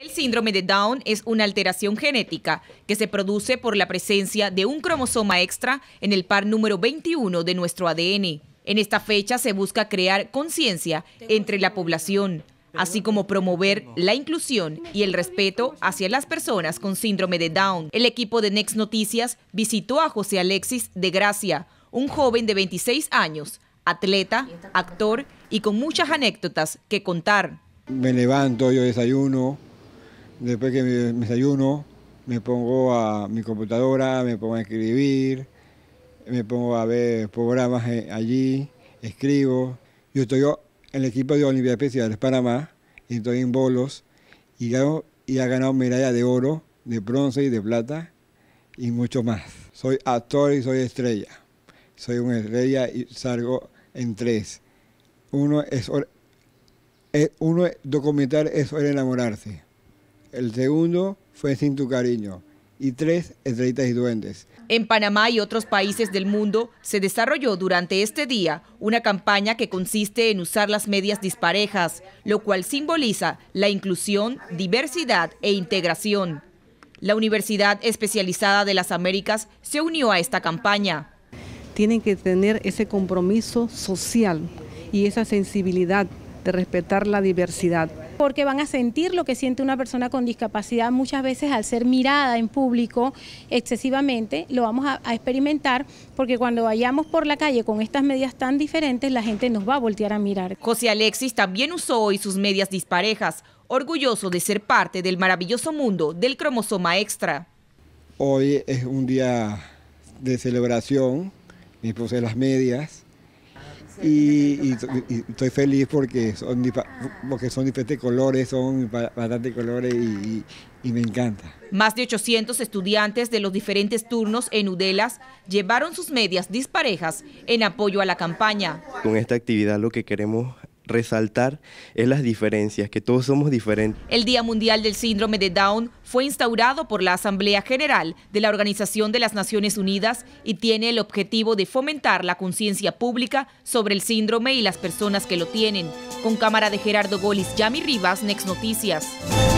El síndrome de Down es una alteración genética que se produce por la presencia de un cromosoma extra en el par número 21 de nuestro ADN. En esta fecha se busca crear conciencia entre la población, así como promover la inclusión y el respeto hacia las personas con síndrome de Down. El equipo de Next Noticias visitó a José Alexis de Gracia, un joven de 26 años, atleta, actor y con muchas anécdotas que contar. Me levanto, yo desayuno, después que me, desayuno, me pongo a mi computadora, me pongo a escribir, me pongo a ver programas eh, allí, escribo. Yo estoy en el equipo de Especial, Especiales Panamá, y estoy en bolos, y, gano, ha ganado medalla de oro, de bronce y de plata, y mucho más. Soy actor y soy estrella. Soy una estrella y salgo en tres. Uno es, eh, uno es documentar, es enamorarse. El segundo fue Sin tu cariño y tres estrellitas y duendes. En Panamá y otros países del mundo se desarrolló durante este día una campaña que consiste en usar las medias disparejas, lo cual simboliza la inclusión, diversidad e integración. La Universidad Especializada de las Américas se unió a esta campaña. Tienen que tener ese compromiso social y esa sensibilidad de respetar la diversidad porque van a sentir lo que siente una persona con discapacidad muchas veces al ser mirada en público excesivamente, lo vamos a, experimentar porque cuando vayamos por la calle con estas medias tan diferentes, la gente nos va a voltear a mirar. José Alexis también usó hoy sus medias disparejas, orgulloso de ser parte del maravilloso mundo del cromosoma extra. Hoy es un día de celebración, me puse las medias y, estoy feliz porque son, porque son diferentes colores, son bastantes colores y, me encanta. Más de 800 estudiantes de los diferentes turnos en Udelas llevaron sus medias disparejas en apoyo a la campaña. Con esta actividad lo que queremos resaltar es las diferencias, que todos somos diferentes. El Día Mundial del Síndrome de Down fue instaurado por la Asamblea General de la Organización de las Naciones Unidas y tiene el objetivo de fomentar la conciencia pública sobre el síndrome y las personas que lo tienen. Con cámara de Gerardo Golis, Yami Rivas, Next Noticias.